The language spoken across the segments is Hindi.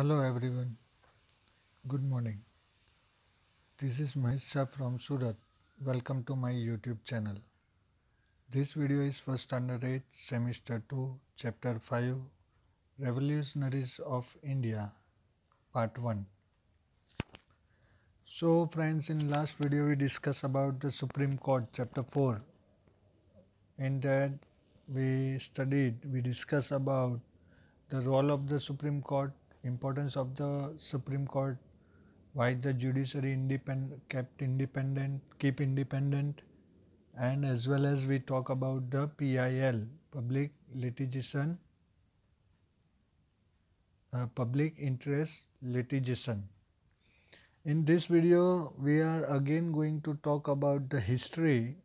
Hello everyone. Good morning. This is Mahesh from Surat. Welcome to my YouTube channel. This video is for Standard 8, Semester 2, Chapter 5, Revolutionaries of India, Part 1. So friends, in last video we discussed about the Supreme Court, Chapter 4. In that we studied, we discussed about the role of the Supreme Court, importance of the Supreme Court, why the judiciary kept independent, keep independent, and as well as we talk about the PIL, Public Litigation, uh, Public Interest Litigation. In this video, we are again going to talk about the history.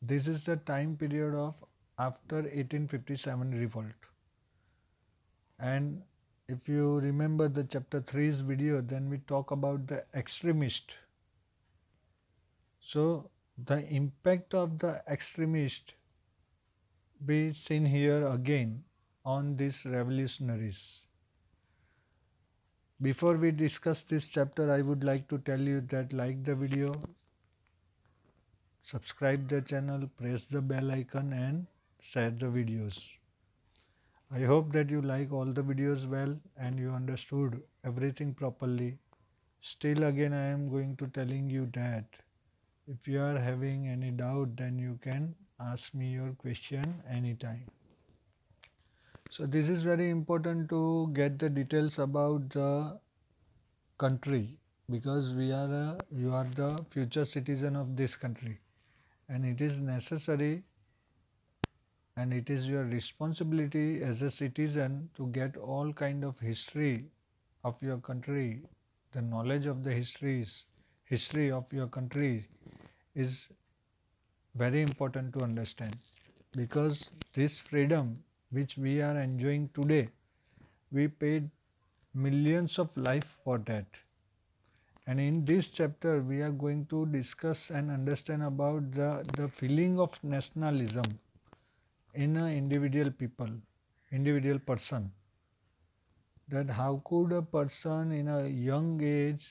This is the time period of after 1857 revolt and if you remember the chapter 3's video then we talk about the extremist so the impact of the extremist be seen here again on these revolutionaries before we discuss this chapter i would like to tell you that like the video subscribe the channel press the bell icon and share the videos I hope that you like all the videos well and you understood everything properly. Still again I am going to telling you that if you are having any doubt then you can ask me your question anytime. So this is very important to get the details about the country because we are a, you are the future citizen of this country and it is necessary and it is your responsibility as a citizen to get all kind of history of your country the knowledge of the histories history of your country is very important to understand because this freedom which we are enjoying today we paid millions of life for that and in this chapter we are going to discuss and understand about the, the feeling of nationalism in an individual people, individual person. That how could a person in a young age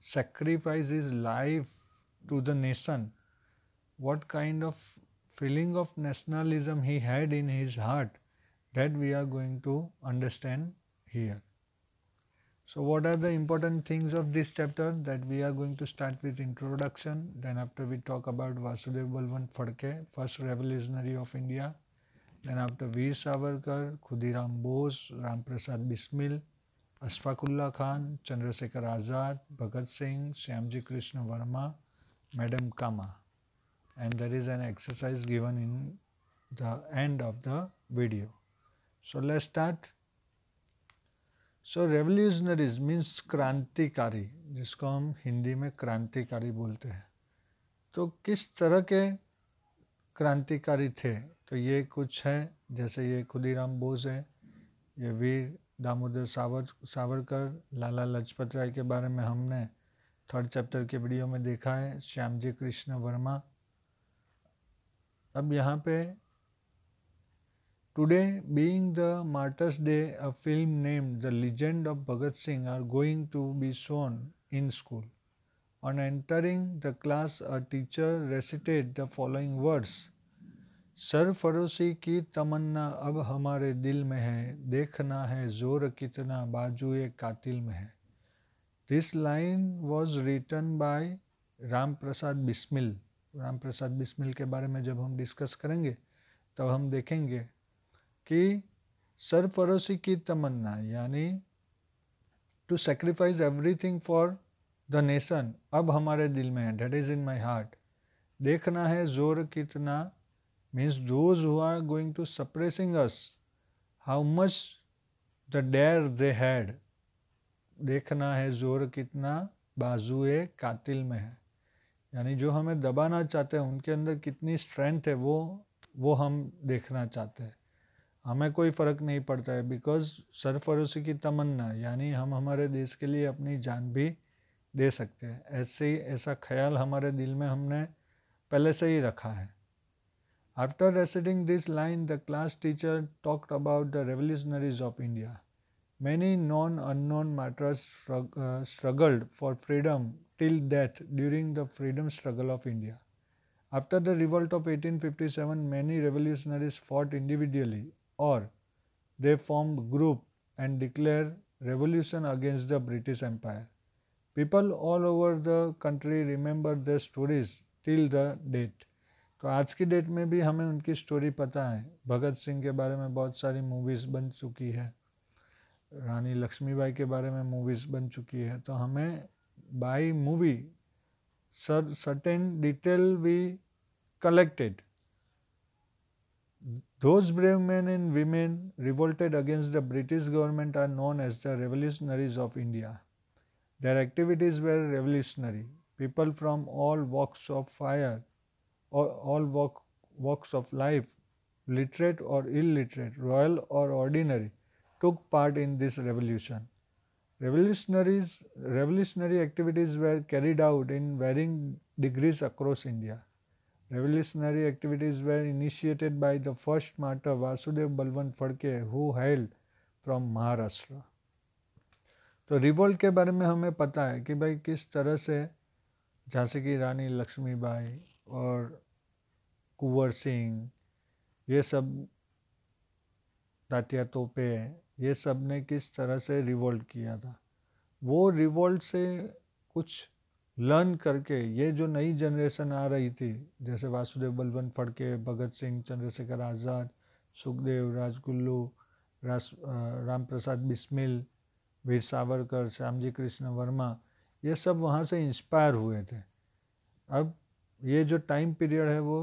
sacrifice his life to the nation? What kind of feeling of nationalism he had in his heart? That we are going to understand here. So what are the important things of this chapter that we are going to start with introduction then after we talk about Vasudev Balwant Phadke, first revolutionary of India. Then after Veer Savarkar, Khudiram Bose, Ramprasad Bismil, Asfaqullah Khan, Chandrasekhar Azad, Bhagat Singh, Shyamji Krishna Varma, Madam Kama. And there is an exercise given in the end of the video. So let's start. So revolutionaries means क्रांतिकारी जिसको हम हिंदी में क्रांतिकारी बोलते हैं तो किस तरह के क्रांतिकारी थे तो ये कुछ हैं जैसे ये खुदीराम बोस है ये वीर दामोदर सावर सावरकर लाला लाजपत राय के बारे में हमने थर्ड चैप्टर के वीडियो में देखा है श्याम जी कृष्ण वर्मा अब यहाँ पे Today, being the Martyrs' Day, a film named The Legend of Bhagat Singh are going to be shown in school. On entering the class, a teacher recited the following words Sir सरफरोशी की तमन्ना अब हमारे दिल में है देखना है जोर कितना बाजुए katil mein hai. This line was written by Ram Prasad Bismil. Ram Prasad Bismil ke baare mein jab hum discuss karenge, तब हम देखेंगे कि सरफरोशी की तमन्ना यानी to sacrifice everything for the nation अब हमारे दिल में है that is in my heart देखना है जोर कितना means those who are going to suppressing us how much the dare they had देखना है जोर कितना बाजुए कातिल में है यानी जो हमें दबाना चाहते हैं उनके अंदर कितनी स्ट्रेंथ है वो वो हम देखना चाहते हैं हमें कोई फ़र्क नहीं पड़ता है बिकॉज सरफरोशी की तमन्ना यानी हम हमारे देश के लिए अपनी जान भी दे सकते हैं ऐसे ही ऐसा ख्याल हमारे दिल में हमने पहले से ही रखा है after reciting this line the class teacher talked about the revolutionaries of India many non un unknown martyrs struggled for freedom till death during the freedom struggle of India after the revolt of eighteen fifty seven many revolutionaries fought individually or they formed group and declare revolution against the British Empire. People all over the country remember the stories till the date तो आज की डेट में भी हमें उनकी स्टोरी पता है भगत सिंह के बारे में बहुत सारी मूवीज़ बन चुकी है रानी लक्ष्मीबाई के बारे में मूवीज़ बन चुकी है तो हमें by movie sir certain detail we collected Those brave men and women revolted against the British government are known as the revolutionaries of India. Their activities were revolutionary. People from all walks of fire, all walk, walks of life, literate or illiterate, royal or ordinary, took part in this revolution. Revolutionaries, revolutionary activities were carried out in varying degrees across India. Revolutionary activities were initiated by the first martyr Vasudev Balwant Phadke who hailed from Maharashtra. तो रिवोल्ट के बारे में हमें पता है कि भाई किस तरह से झांसी की रानी लक्ष्मीबाई और कुंवर सिंह ये सब ताटिया तोपे ये सब ने किस तरह से रिवोल्ट किया था वो रिवोल्ट से कुछ लर्न करके ये जो नई जनरेशन आ रही थी जैसे वासुदेव बलवन फड़के भगत सिंह चंद्रशेखर आज़ाद सुखदेव राजगुल्लू राम प्रसाद बिस्मिल वीर सावरकर श्यामजी कृष्ण वर्मा ये सब वहाँ से इंस्पायर हुए थे अब ये जो टाइम पीरियड है वो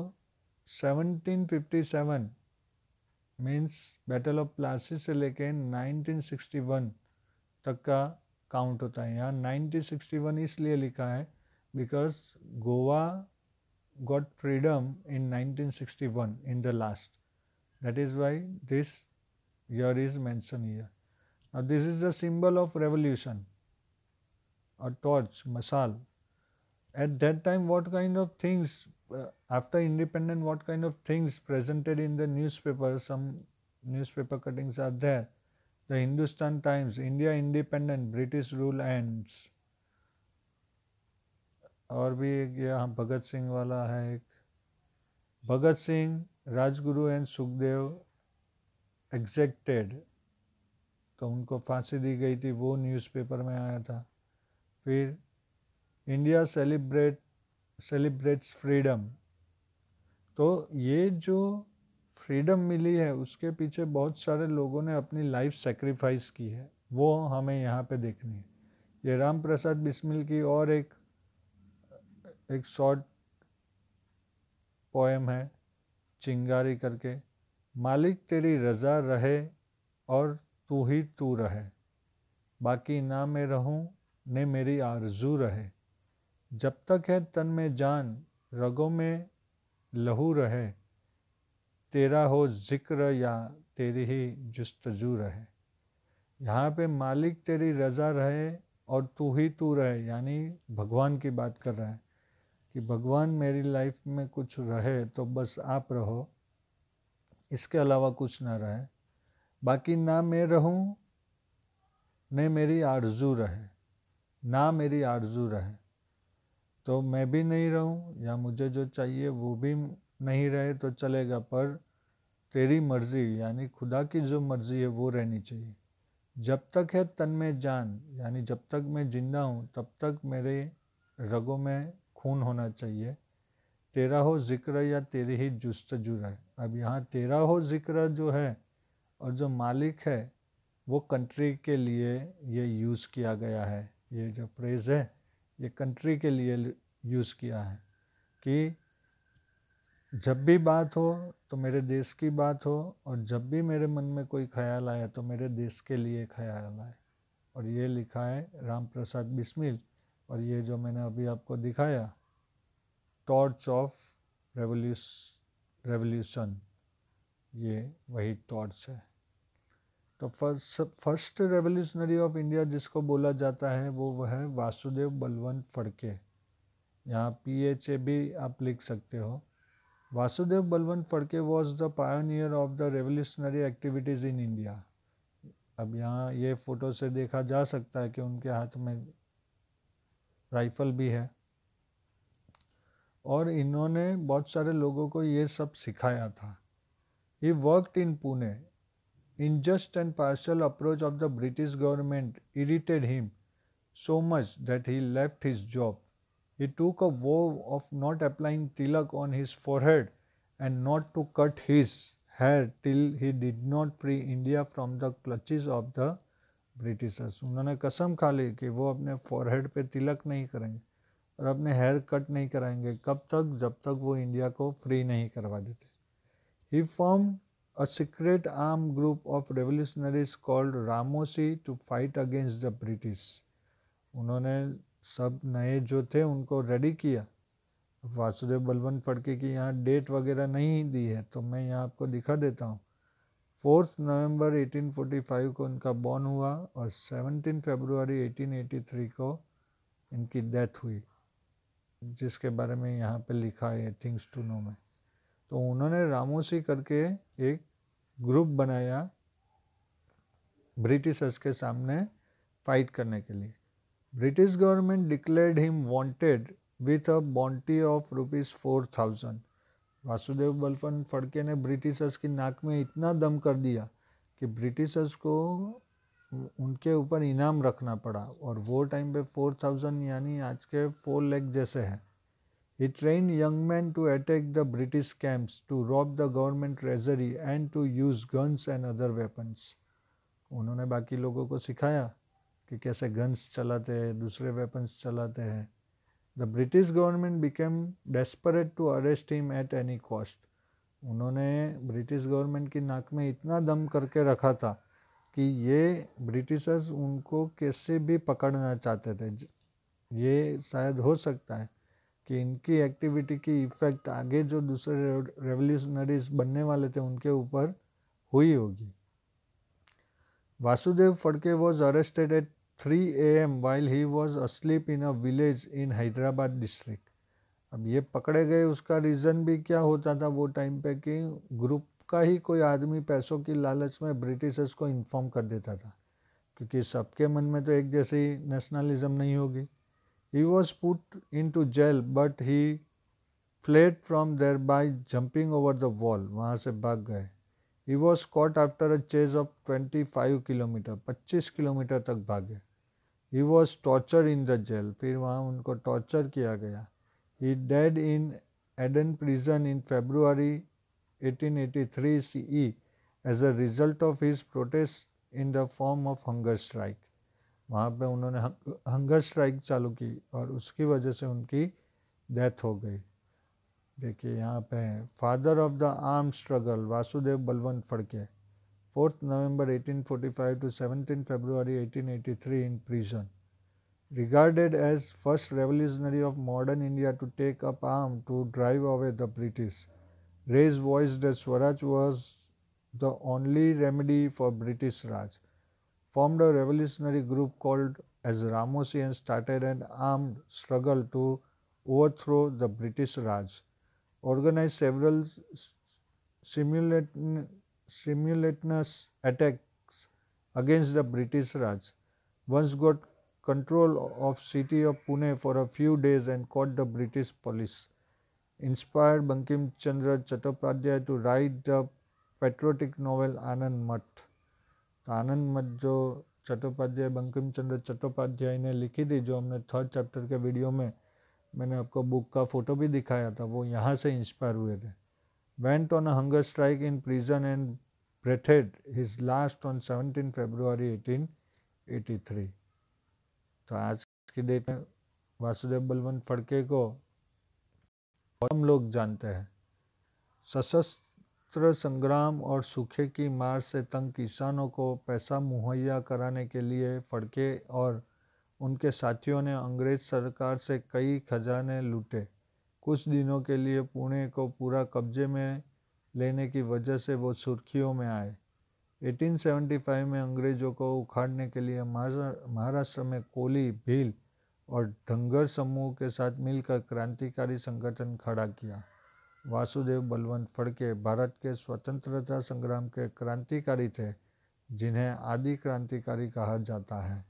1757 मींस बैटल ऑफ प्लासी से लेके 1961 तक का काउंट होता है यहाँ नाइनटीन सिक्सटी वन इसलिए लिखा है because Goa got freedom in nineteen sixty one in the last that is why this year is mention year और this is the symbol of revolution और टॉर्च मसाल at that time what kind of things after independent what kind of things presented in the news paper some news paper cuttings are there The Hindustan Times, India independent British rule ends और भी एक यहाँ भगत सिंह वाला है एक भगत सिंह राजगुरु एंड सुखदेव एग्जेक्टेड तो उनको फांसी दी गई थी वो न्यूज़पेपर में आया था फिर इंडिया सेलिब्रेट सेलिब्रेट्स फ्रीडम तो ये जो फ्रीडम मिली है उसके पीछे बहुत सारे लोगों ने अपनी लाइफ सेक्रीफाइस की है वो हमें यहाँ पे देखनी है ये राम प्रसाद बिस्मिल की और एक एक शॉर्ट पोएम है चिंगारी करके मालिक तेरी रज़ा रहे और तू ही तू रहे बाकी ना मैं रहूं ने मेरी आरजू रहे जब तक है तन में जान रगों में लहू रहे तेरा हो ज़िक्र या तेरी ही जस्तजू रहे यहाँ पे मालिक तेरी रज़ा रहे और तू ही तू रहे यानी भगवान की बात कर रहा है कि भगवान मेरी लाइफ में कुछ रहे तो बस आप रहो इसके अलावा कुछ ना रहे बाकी ना मैं रहूँ न मेरी आरजू रहे ना मेरी आरजू रहे तो मैं भी नहीं रहूँ या मुझे जो चाहिए वो भी नहीं रहे तो चलेगा पर तेरी मर्ज़ी यानी खुदा की जो मर्ज़ी है वो रहनी चाहिए जब तक है तन में जान यानी जब तक मैं जिंदा हूँ तब तक मेरे रगों में खून होना चाहिए तेरा हो ज़िक्र या तेरी ही जस्तजू है अब यहाँ तेरा हो ज़िक्र जो है और जो मालिक है वो कंट्री के लिए ये यूज़ किया गया है ये जो फ्रेज़ है ये कंट्री के लिए यूज़ किया है कि जब भी बात हो तो मेरे देश की बात हो और जब भी मेरे मन में कोई ख्याल आए तो मेरे देश के लिए ख्याल आए और ये लिखा है राम प्रसाद बिस्मिल और ये जो मैंने अभी आपको दिखाया टॉर्च ऑफ रेवोल्यूस रेवोल्यूशन ये वही टॉर्च है तो first first revolutionary of India जिसको बोला जाता है वो वह है वासुदेव बलवंत फड़के यहाँ पी एच ए भी आप लिख सकते हो Vasudev Balwant Phadke was the pioneer of the revolutionary activities in India अब यहाँ ये फोटो से देखा जा सकता है कि उनके हाथ में राइफल भी है और इन्होंने बहुत सारे लोगों को ये सब सिखाया था he worked in Pune unjust and partial approach of the British government irritated him so much that he left his job He took a vow of not applying tilak on his forehead and not to cut his hair till he did not free India from the clutches of the Britishers उन्होंने कसम खा ली कि वो अपने फॉरहेड पे तिलक नहीं करेंगे और अपने हेयर कट नहीं कराएंगे कब तक जब तक वो इंडिया को फ्री नहीं करवा देते he form a secret arm group of revolutionaries called Ramosi to fight against the British उन्होंने सब नए जो थे उनको रेडी किया वासुदेव बलवंत फड़के की यहाँ डेट वगैरह नहीं दी है तो मैं यहाँ आपको दिखा देता हूँ फोर्थ नवंबर 1845 को उनका बॉर्न हुआ और 17 फरवरी 1883 को इनकी डेथ हुई जिसके बारे में यहाँ पे लिखा है थिंग्स टू नो में तो उन्होंने रामोसी करके एक ग्रुप बनाया ब्रिटिशर्स के सामने फाइट करने के लिए British government declared him wanted with a bounty of rupees 4000 Vasudev बलपन Phadke ने ब्रिटिशर्स की नाक में इतना दम कर दिया कि ब्रिटिशर्स को उनके ऊपर इनाम रखना पड़ा और वो टाइम पे फोर थाउजेंड यानी आज के फोर लैख जैसे हैं he train young man to attack the British camps to rob the government treasury and to use guns and other weapons उन्होंने बाकी लोगों को सिखाया कि कैसे गन्स चलाते हैं दूसरे वेपन्स चलाते हैं the British government became desperate to arrest him at any cost उन्होंने ब्रिटिश गवर्नमेंट की नाक में इतना दम करके रखा था कि ये ब्रिटिशर्स उनको कैसे भी पकड़ना चाहते थे ये शायद हो सकता है कि इनकी एक्टिविटी की इफ़ेक्ट आगे जो दूसरे रेवोल्यूशनरीज बनने वाले थे उनके ऊपर हुई होगी Vasudev Phadke was arrested at three A M while he was asleep in a village in Hyderabad district अब ये पकड़े गए उसका रीज़न भी क्या होता था वो टाइम पे कि ग्रुप का ही कोई आदमी पैसों की लालच में ब्रिटिशर्स को इन्फॉर्म कर देता था क्योंकि सबके मन में तो एक जैसी नेशनलिज्म नहीं होगी he was put into jail but he fled from there by jumping over the wall वहाँ से भाग गए he was caught after a chase of twenty five kilometer पच्चीस किलोमीटर तक भागे he was torture in the jail फिर वहाँ उनको टॉर्चर किया गया he died in Aden prison in February eighteen eighty three C E as a result of his protest in the form of hunger strike वहाँ पर उन्होंने हंगर स्ट्राइक चालू की और उसकी वजह से उनकी डेथ हो गई देखिए यहाँ पे है father of the arm struggle Vasudev Balwant Phadke fourth 1845 to seventeenth February, 1883 in prison. Regarded as first revolutionary of modern India to take up arm to drive away the British, Raised voice that Swaraj was the only remedy for British Raj. Formed a revolutionary group called as Ramosi and started an armed struggle to overthrow the British Raj. organized several simultaneous attacks against the British Raj. Once got control of city of Pune for a few days and caught the British police. Inspired Bankim Chandra Chattopadhyay to write the patriotic novel Anand Mat. Anand Math जो चट्टोपाध्याय बंकिम चंद्र चट्टोपाध्याय ने लिखी थी जो हमने थर्ड चैप्टर के वीडियो में मैंने आपको बुक का फ़ोटो भी दिखाया था वो यहाँ से इंस्पायर हुए थे went on hunger strike in prison and breathed his last on seventeen February eighteen eighty three तो आज की डेट में वासुदेव बलवंत फड़के को हम लोग जानते हैं सशस्त्र संग्राम और सूखे की मार से तंग किसानों को पैसा मुहैया कराने के लिए फड़के और उनके साथियों ने अंग्रेज सरकार से कई खजाने लूटे कुछ दिनों के लिए पुणे को पूरा कब्जे में लेने की वजह से वो सुर्खियों में आए 1875 में अंग्रेज़ों को उखाड़ने के लिए महाराष्ट्र में कोली भील और ढंगर समूह के साथ मिलकर क्रांतिकारी संगठन खड़ा किया वासुदेव बलवंत फड़के भारत के स्वतंत्रता संग्राम के क्रांतिकारी थे जिन्हें आदि क्रांतिकारी कहा जाता है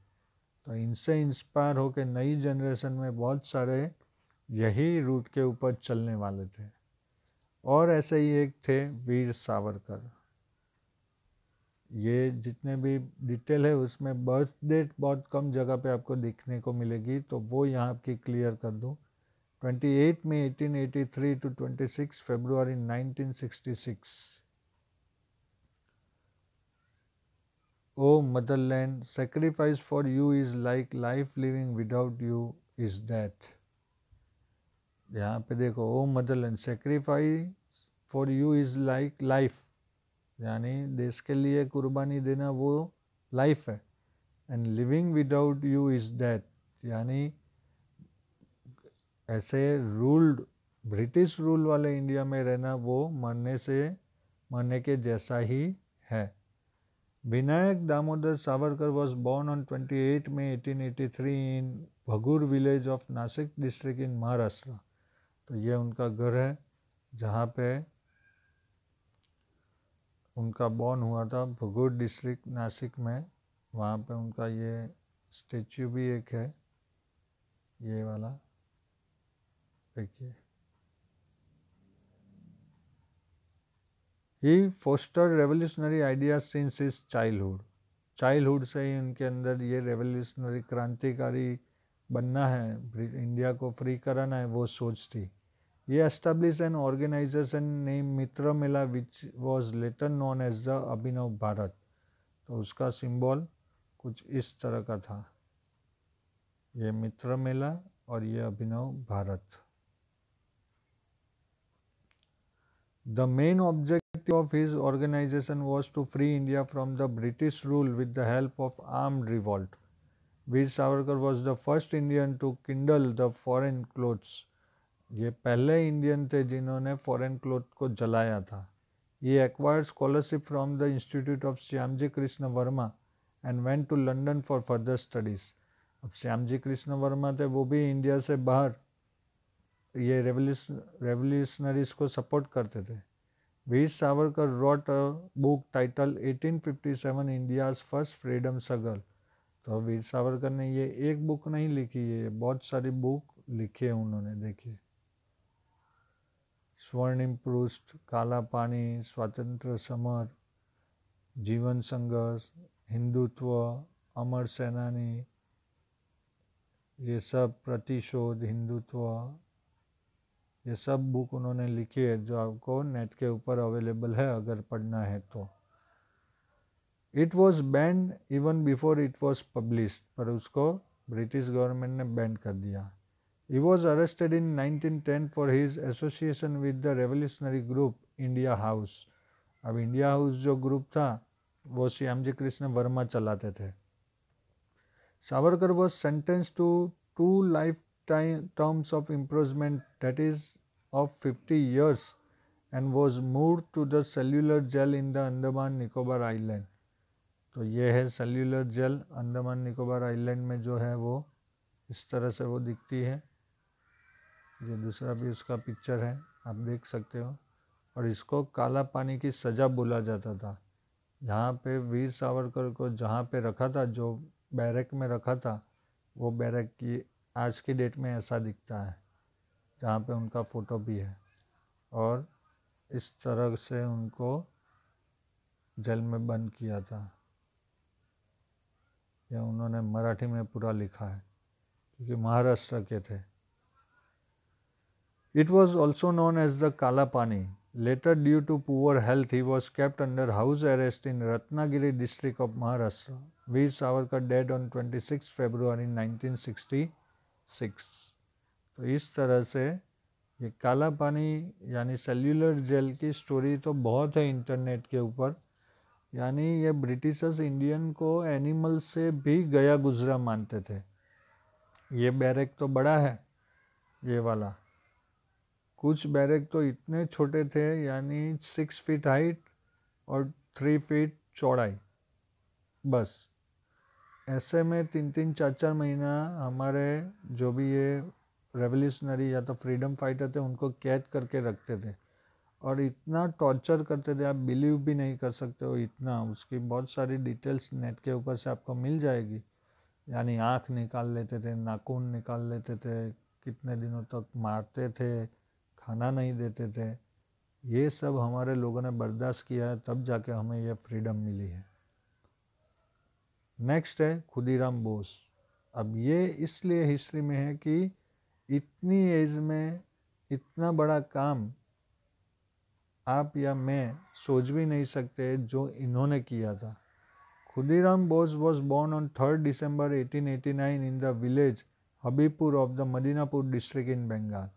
तो इनसे इंस्पायर होकर नई जनरेशन में बहुत सारे यही रूट के ऊपर चलने वाले थे और ऐसे ही एक थे वीर सावरकर ये जितने भी डिटेल है उसमें बर्थ डेट बहुत कम जगह पे आपको देखने को मिलेगी तो वो यहाँ आपकी क्लियर कर दूँ 28 मई 1883 टू 26 फरवरी 1966 O motherland sacrifice for you is like life living without you is death यहाँ पे देखो O motherland sacrifice for you is like life यानी देश के लिए कुर्बानी देना वो लाइफ है and living without you is death यानी ऐसे रूल्ड ब्रिटिश रूल वाले इंडिया में रहना वो मरने से मरने के जैसा ही है Vinayak Damodar Savarkar was born on 28 May 1883 in Bhagur village of Nasik district in Maharashtra. तो ये उनका घर है जहाँ पे उनका बॉर्न हुआ था भगोर डिस्ट्रिक्ट नासिक में वहाँ पे उनका ये स्टेच्यू भी एक है ये वाला देखिए He fostered revolutionary ideas since his childhood. childhood से ही उनके अंदर ये रेवोल्यूशनरी क्रांतिकारी बनना है इंडिया को फ्री कराना है वो सोच थी ये establish an organization name Mitra Mela which was later known as the Abhinav Bharat तो उसका सिंबल कुछ इस तरह का था ये मित्र मेला और ये Abhinav Bharat the main objective of his organization was to free India from the British rule with the help of arm revolt Veer Savarkar was the first Indian to kindle the foreign clothes ये पहले इंडियन थे जिन्होंने फॉरन क्लोथ को जलाया था ये acquired scholarship from the institute of Shyamji Krishna Varma and went to London for further studies अब श्यामजी कृष्ण वर्मा थे वो भी इंडिया से बाहर ये रेवोल्यूशन रेवोल्यूशनरीज को सपोर्ट करते थे Veer Savarkar wrote a book title 1857 India's first freedom struggle तो वीर सावरकर ने ये एक बुक नहीं लिखी है बहुत सारी बुक लिखी है उन्होंने देखिए स्वर्णिम पृष्ठ काला पानी स्वातंत्र समर जीवन संघर्ष हिंदुत्व अमर सेनानी ये सब प्रतिशोध हिंदुत्व ये सब बुक उन्होंने लिखी है जो आपको नेट के ऊपर अवेलेबल है अगर पढ़ना है तो it was ban even before it was publish पर उसको ब्रिटिश गवर्नमेंट ने बैन कर दिया he was arrested in ten for his association with the revolutionary group India House अब इंडिया हाउस जो ग्रुप था वो श्याम जी कृष्ण वर्मा चलाते थे Savarkar was sentence to two life time, terms of imprisonment, that is, of 50 years, and was moved to the cellular jail in the Andaman Nicobar island तो ये है cellular jail Andaman Nicobar island में जो है वो इस तरह से वो दिखती है ये दूसरा भी उसका पिक्चर है आप देख सकते हो और इसको काला पानी की सज़ा बोला जाता था यहाँ पे वीर सावरकर को जहाँ पे रखा था जो बैरक में रखा था वो बैरक की आज की डेट में ऐसा दिखता है जहाँ पे उनका फ़ोटो भी है और इस तरह से उनको जेल में बंद किया था यह उन्होंने मराठी में पूरा लिखा है क्योंकि महाराष्ट्र के थे it was also known as the Kala Pani later due to poor health he was kept under house arrest in Ratnagiri district of Maharashtra Veer Savarkar died on twenty six February nineteen sixty six तो इस तरह से ये काला पानी यानी सेल्यूलर जेल की स्टोरी तो बहुत है इंटरनेट के ऊपर यानी ये ब्रिटिशर्स इंडियन को एनिमल से भी गया गुजरा मानते थे ये बैरक तो बड़ा है ये वाला कुछ बैरक तो इतने छोटे थे यानी सिक्स फीट हाइट और थ्री फीट चौड़ाई बस ऐसे में तीन तीन चार चार महीना हमारे जो भी ये रेवोल्यूशनरी या तो फ्रीडम फाइटर थे उनको कैद करके रखते थे और इतना टॉर्चर करते थे आप बिलीव भी नहीं कर सकते हो इतना उसकी बहुत सारी डिटेल्स नेट के ऊपर से आपको मिल जाएगी यानी आँख निकाल लेते थे नाखून निकाल लेते थे कितने दिनों तक मारते थे खाना नहीं देते थे ये सब हमारे लोगों ने बर्दाश्त किया है तब जाके हमें यह फ्रीडम मिली है नेक्स्ट है खुदीराम बोस अब ये इसलिए हिस्ट्री में है कि इतनी एज में इतना बड़ा काम आप या मैं सोच भी नहीं सकते जो इन्होंने किया था Khudiram Bose was born on third December eighteen eighty nine in the village Habibpur of the Midnapore district in Bengal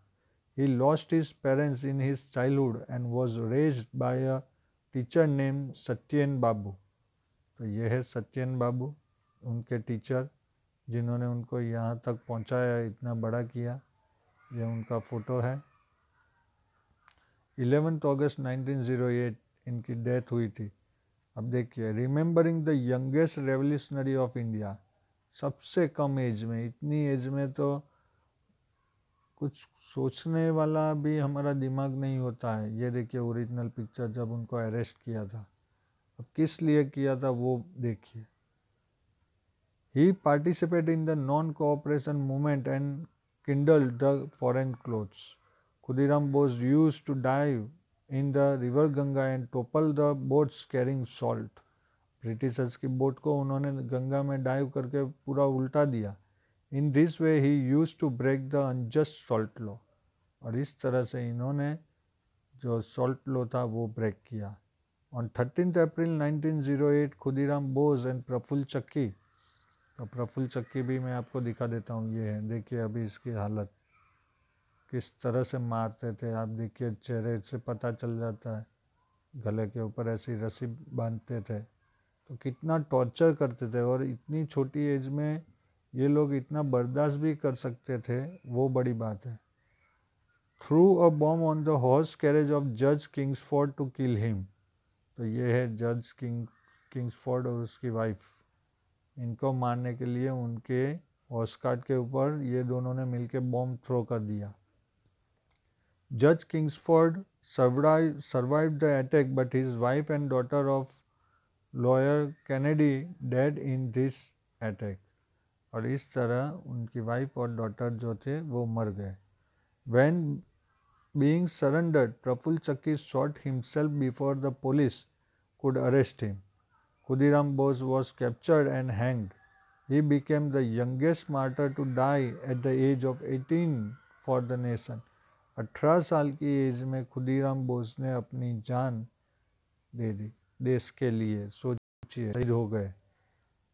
he lost his parents in his childhood and was raised by a teacher name Satyen Babu तो ये है सत्यन बाबू उनके टीचर जिन्होंने उनको यहाँ तक पहुँचाया इतना बड़ा किया ये उनका फ़ोटो है इलेवेंथ अगस्त 1908 इनकी डेथ हुई थी अब देखिए remembering the youngest revolutionary of India सबसे कम एज में इतनी एज में तो कुछ सोचने वाला भी हमारा दिमाग नहीं होता है ये देखिए ओरिजिनल पिक्चर जब उनको अरेस्ट किया था अब किस लिए किया था वो देखिए he participate in the non cooperation movement and kindle the foreign clothes Khudiram Bose use to dive in the river Ganga and topple the boats carrying salt Britishers की बोट को उन्होंने गंगा में डाइव करके पूरा उल्टा दिया in this way he use to break the unjust salt law और इस तरह से इन्होंने जो सॉल्ट लॉ था वो ब्रेक किया On 13th April 1908 Khudiram Bose and Prafulla Chaki तो प्रफुल चक्की भी मैं आपको दिखा देता हूँ ये है देखिए अभी इसकी हालत किस तरह से मारते थे आप देखिए चेहरे से पता चल जाता है गले के ऊपर ऐसी रस्सी बांधते थे तो कितना टॉर्चर करते थे और इतनी छोटी एज में ये लोग इतना बर्दाश्त भी कर सकते थे वो बड़ी बात है threw a bomb on the horse carriage of जज किंग्सफोर्ड टू किल हिम तो ये है जज किंग किंग्सफोर्ड और उसकी वाइफ इनको मारने के लिए उनके ऑस्कार्ड के ऊपर ये दोनों ने मिलकर बॉम्ब थ्रो कर दिया जज Kingsford survive the attack but his wife and daughter of lawyer Kennedy died in this attack और इस तरह उनकी वाइफ और डॉटर जो थे वो मर गए van being surrendered Praful Chaki shot himself before the police could arrest him. Khudiram Bose was captured and hanged. He became the youngest martyr to die at the age of 18 for the nation. 18 साल की एज में खुदीराम बोस ने अपनी जान दे दी देश के लिए सोचिए शहीद हो गए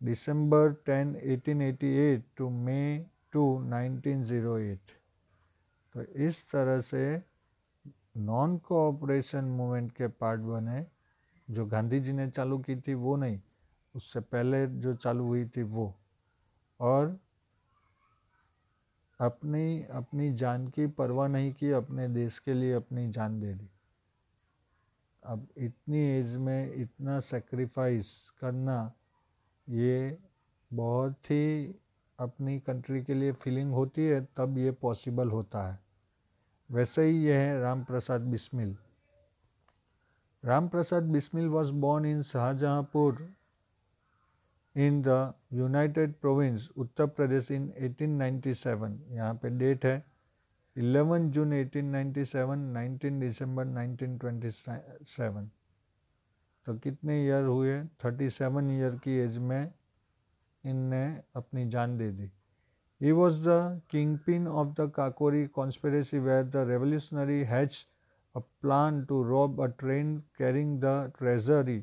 दिसंबर 10 1888 टू मई 2 1908 तो इस तरह से नॉन कोऑपरेशन मूवमेंट के पार्ट बने जो गांधी जी ने चालू की थी वो नहीं उससे पहले जो चालू हुई थी वो और अपनी अपनी जान की परवाह नहीं की अपने देश के लिए अपनी जान दे दी अब इतनी एज में इतना सेक्रीफाइस करना ये बहुत ही अपनी कंट्री के लिए फीलिंग होती है तब ये पॉसिबल होता है वैसे ही यह है Ram Prasad Bismil Ramprasad Bismil was born in Shahjahanpur in the United Province, Uttar Pradesh in 1897. यहाँ पे डेट है 11 जून 1897, 19 दिसंबर 1927. तो कितने ईयर हुए 37 ईयर की एज में इनने अपनी जान दे दी he was the kingpin of the Kakori conspiracy where the revolutionary hatch a plan to rob a train carrying the treasury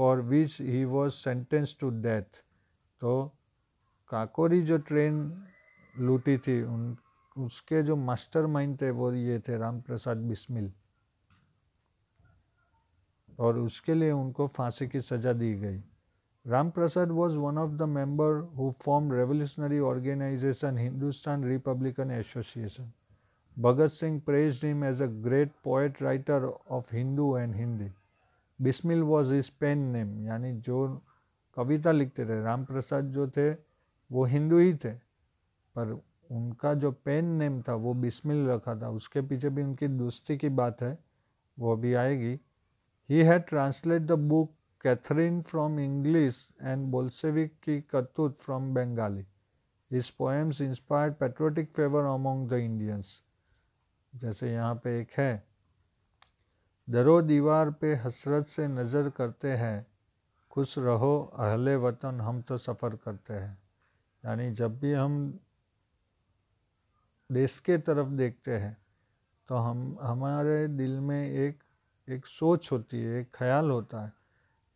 for which he was sentenced to death. तो काकोरी जो ट्रेन लूटी थी उन उसके जो मास्टरमाइंड थे वो ये थे रामप्रसाद बिस्मिल और उसके लिए उनको फांसी की सज़ा दी गई Ramprasad was one of the member who formed revolutionary organization Hindustan Republican Association. Bhagat Singh praised him as a great poet writer of Hindu and Hindi. Bismil was his pen name यानी जो कविता लिखते थे राम प्रसाद जो थे वो हिंदू ही थे पर उनका जो पेन नेम था वो बिस्मिल रखा था उसके पीछे भी उनकी दोस्ती की बात है वो अभी आएगी he had translate the book Catherine from English and Bolshevik की करतूत from Bengali his poems inspired patriotic fervour among the Indians जैसे यहाँ पे एक है दरो दीवार पे हसरत से नज़र करते हैं खुश रहो अहले वतन हम तो सफ़र करते हैं यानी जब भी हम देश के तरफ देखते हैं तो हम हमारे दिल में एक एक सोच होती है एक ख्याल होता है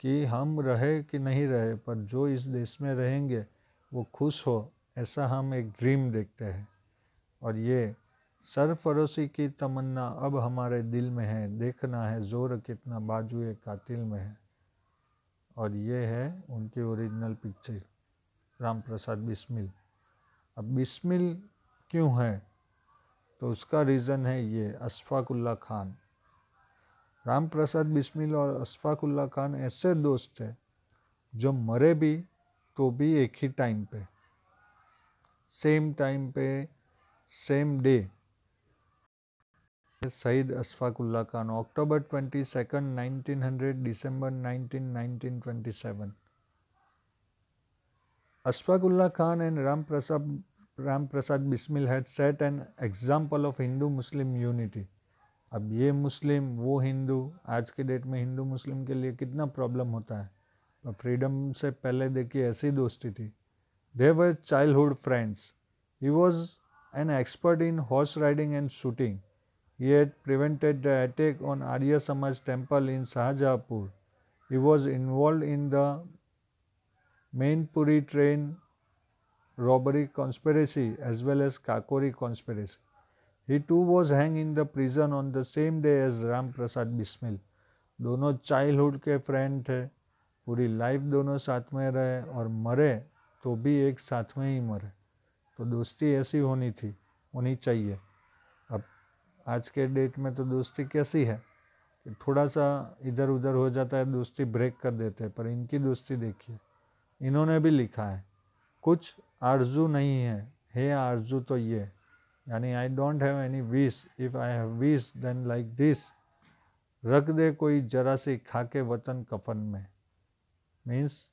कि हम रहे कि नहीं रहे पर जो इस देश में रहेंगे वो खुश हो ऐसा हम एक ड्रीम देखते हैं और ये सरफरोशी की तमन्ना अब हमारे दिल में है देखना है जोर कितना बाजुए कातिल में है और ये है उनकी ओरिजिनल पिक्चर राम प्रसाद बिस्मिल अब बिस्मिल क्यों है तो उसका रीज़न है ये अशफाकुल्ला खान राम प्रसाद बिस्मिल और अशफाकुल्ला खान ऐसे दोस्त थे जो मरे भी तो भी एक ही टाइम पे सेम टाइम पे same day Syed Ashfaqulla Khan October twenty second nineteen hundred December nineteen nineteen twenty seven Ashfaqulla Khan and Ram Prasad Ram Prasad Bismil had set an example of Hindu Muslim unity अब ये मुस्लिम वो हिंदू आज के डेट में हिंदू मुस्लिम के लिए कितना प्रॉब्लम होता है तो फ्रीडम से पहले देखिए ऐसी दोस्ती थी their childhood friends he was an expert in horse riding and shooting He had prevented the attack on Arya Samaj temple in sahajapur He was involved in the Mainpuri train robbery conspiracy as well as Kakori conspiracy. He too was hanged in the prison on the same day as Ram Prasad Bismil. दोनों चाइल्डहुड के फ्रेंड थे पूरी लाइफ दोनों साथ में रहे और मरे तो भी एक साथ में ही मरे तो दोस्ती ऐसी होनी थी होनी चाहिए आज के डेट में तो दोस्ती कैसी है कि थोड़ा सा इधर उधर हो जाता है दोस्ती ब्रेक कर देते हैं पर इनकी दोस्ती देखिए इन्होंने भी लिखा है कुछ आरजू नहीं है हे आरजू तो ये यानी I don't have any wish if I have wish then like this रख दे कोई जरा सी खा के वतन कफन में means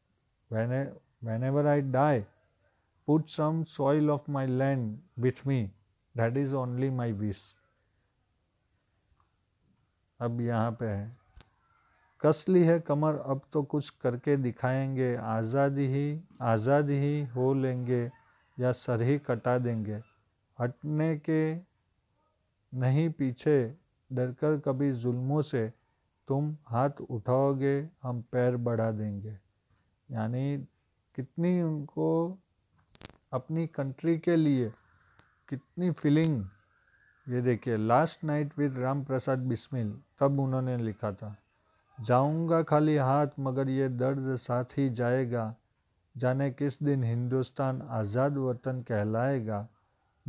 whenever I die put some soil of my land with me that is only my wish अब यहाँ पे है कसली है कमर अब तो कुछ करके दिखाएंगे आज़ादी ही आज़ादी ही हो लेंगे या सर ही कटा देंगे हटने के नहीं पीछे डरकर कभी जुल्मों से तुम हाथ उठाओगे हम पैर बढ़ा देंगे यानी कितनी उनको अपनी कंट्री के लिए कितनी फीलिंग ये देखिए last night with Ram Prasad Bismil तब उन्होंने लिखा था जाऊंगा खाली हाथ मगर ये दर्द साथ ही जाएगा जाने किस दिन हिंदुस्तान आज़ाद वतन कहलाएगा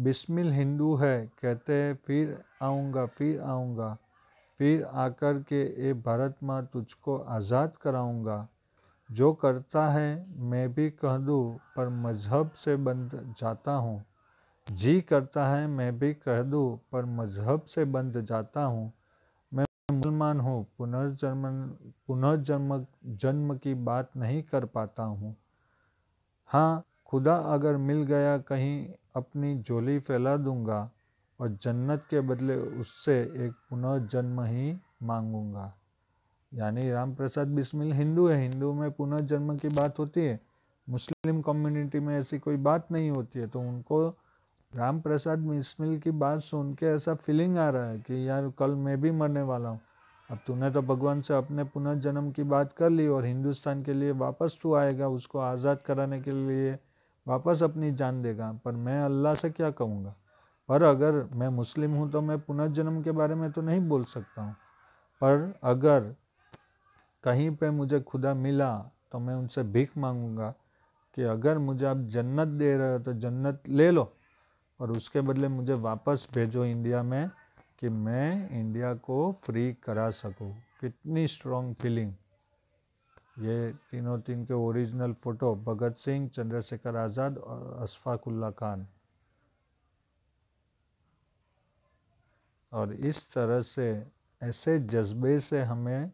बिस्मिल हिंदू है कहते हैं फिर आऊँगा फिर आऊँगा फिर आकर के ए भारत माँ तुझको आज़ाद कराऊँगा जो करता है मैं भी कह दूँ पर मज़हब से बंद जाता हूँ जी करता है मैं भी कह दूँ पर मज़हब से बंध जाता हूँ मैं मुसलमान हूँ पुनर्जन्म पुनर्जन्म जन्म की बात नहीं कर पाता हूँ हाँ खुदा अगर मिल गया कहीं अपनी झोली फैला दूंगा और जन्नत के बदले उससे एक पुनर्जन्म ही मांगूंगा यानी राम प्रसाद बिस्मिल हिंदू है हिंदू में पुनर्जन्म की बात होती है मुस्लिम कम्युनिटी में ऐसी कोई बात नहीं होती है तो उनको राम प्रसाद मिसमिल की बात सुन के ऐसा फीलिंग आ रहा है कि यार कल मैं भी मरने वाला हूँ अब तूने तो भगवान से अपने पुनर्जन्म की बात कर ली और हिंदुस्तान के लिए वापस तू आएगा उसको आज़ाद कराने के लिए वापस अपनी जान देगा पर मैं अल्लाह से क्या कहूँगा पर अगर मैं मुस्लिम हूँ तो मैं पुनर्जन्म के बारे में तो नहीं बोल सकता हूँ पर अगर कहीं पे मुझे खुदा मिला तो मैं उनसे भीख मांगूंगा कि अगर मुझे आप जन्नत दे रहे हो तो जन्नत ले लो और उसके बदले मुझे वापस भेजो इंडिया में कि मैं इंडिया को फ्री करा सकूं कितनी स्ट्रॉन्ग फीलिंग ये तीनों तीन के ओरिजिनल फ़ोटो भगत सिंह चंद्रशेखर आज़ाद और अशफाकुल्ला खान और इस तरह से ऐसे जज्बे से हमें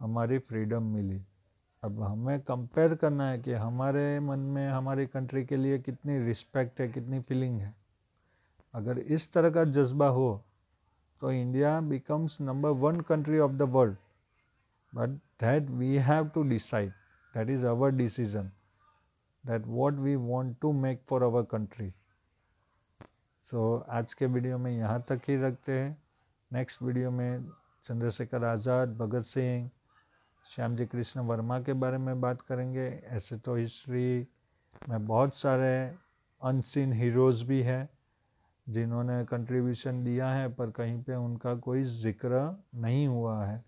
हमारी फ्रीडम मिली अब हमें कंपेयर करना है कि हमारे मन में हमारी कंट्री के लिए कितनी रिस्पेक्ट है कितनी फीलिंग है अगर इस तरह का जज्बा हो तो India becomes number one country of the world but that we have to decide that is our decision that what we want to make for our country so आज के वीडियो में यहाँ तक ही रखते हैं नेक्स्ट वीडियो में चंद्रशेखर आज़ाद भगत सिंह श्याम जी कृष्ण वर्मा के बारे में बात करेंगे ऐसे तो हिस्ट्री में बहुत सारे अनसीन हीरोज़ भी हैं जिन्होंने कंट्रीब्यूशन दिया है पर कहीं पे उनका कोई जिक्र नहीं हुआ है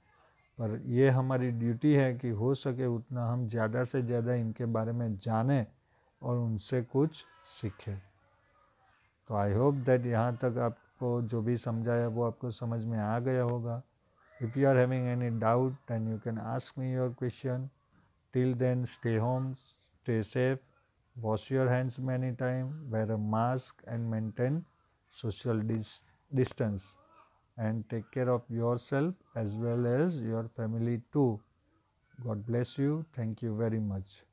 पर यह हमारी ड्यूटी है कि हो सके उतना हम ज़्यादा से ज़्यादा इनके बारे में जानें और उनसे कुछ सीखें तो आई होप दैट यहाँ तक आपको जो भी समझाया वो आपको समझ में आ गया होगा if you are having any doubt then you can ask me your question till then stay home stay safe wash your hands many time wear a mask and maintain social dis- distance and take care of yourself as well as your family too. God bless you. Thank you very much.